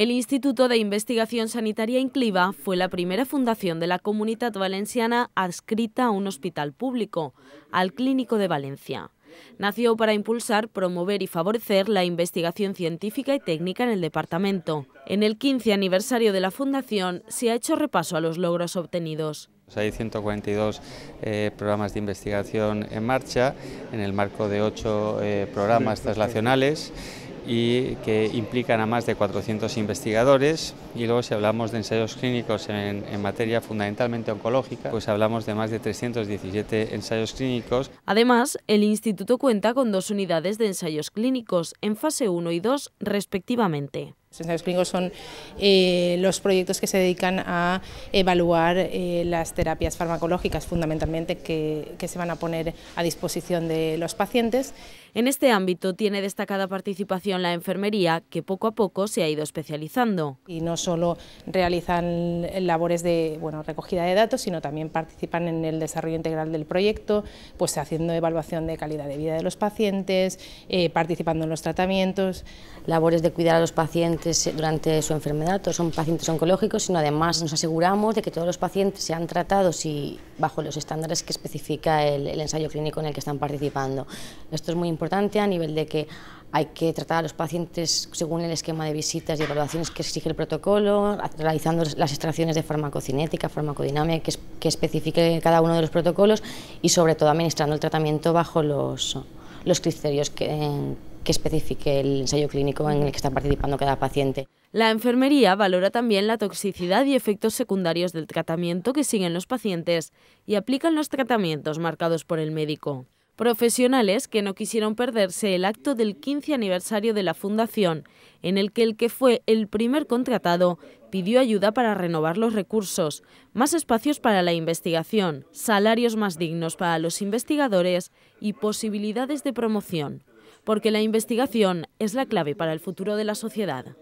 El Instituto de Investigación Sanitaria Incliva fue la primera fundación de la Comunidad Valenciana adscrita a un hospital público, al Clínico de Valencia. Nació para impulsar, promover y favorecer la investigación científica y técnica en el departamento. En el 15 aniversario de la fundación se ha hecho repaso a los logros obtenidos. Pues hay 142 eh, programas de investigación en marcha, en el marco de ocho eh, programas traslacionales y que implican a más de 400 investigadores. Y luego si hablamos de ensayos clínicos en, materia fundamentalmente oncológica, pues hablamos de más de 317 ensayos clínicos. Además, el instituto cuenta con dos unidades de ensayos clínicos en fase 1 y 2 respectivamente. Los ensayos clínicos son eh, los proyectos que se dedican a evaluar eh, las terapias farmacológicas fundamentalmente que, se van a poner a disposición de los pacientes. En este ámbito tiene destacada participación la enfermería, que poco a poco se ha ido especializando. Y no solo realizan labores de recogida de datos, sino también participan en el desarrollo integral del proyecto, pues haciendo evaluación de calidad de vida de los pacientes, eh, participando en los tratamientos. Labores de cuidar a los pacientes eh, durante, su enfermedad, todos son pacientes oncológicos, sino además nos aseguramos de que todos los pacientes sean tratados y bajo los estándares que especifica el, ensayo clínico en el que están participando. Esto es muy importante a nivel de que hay que tratar a los pacientes según el esquema de visitas y evaluaciones que exige el protocolo, realizando las extracciones de farmacocinética, farmacodinámica que, que especifique cada uno de los protocolos y sobre todo administrando el tratamiento bajo los, los criterios que, que especifique el ensayo clínico en el que está participando cada paciente. La enfermería valora también la toxicidad y efectos secundarios del tratamiento que siguen los pacientes y aplican los tratamientos marcados por el médico. Profesionales que no quisieron perderse el acto del 15 aniversario de la Fundación, en el que el que fue el primer contratado pidió ayuda para renovar los recursos, más espacios para la investigación, salarios más dignos para los investigadores y posibilidades de promoción porque la investigación es la clave para el futuro de la sociedad.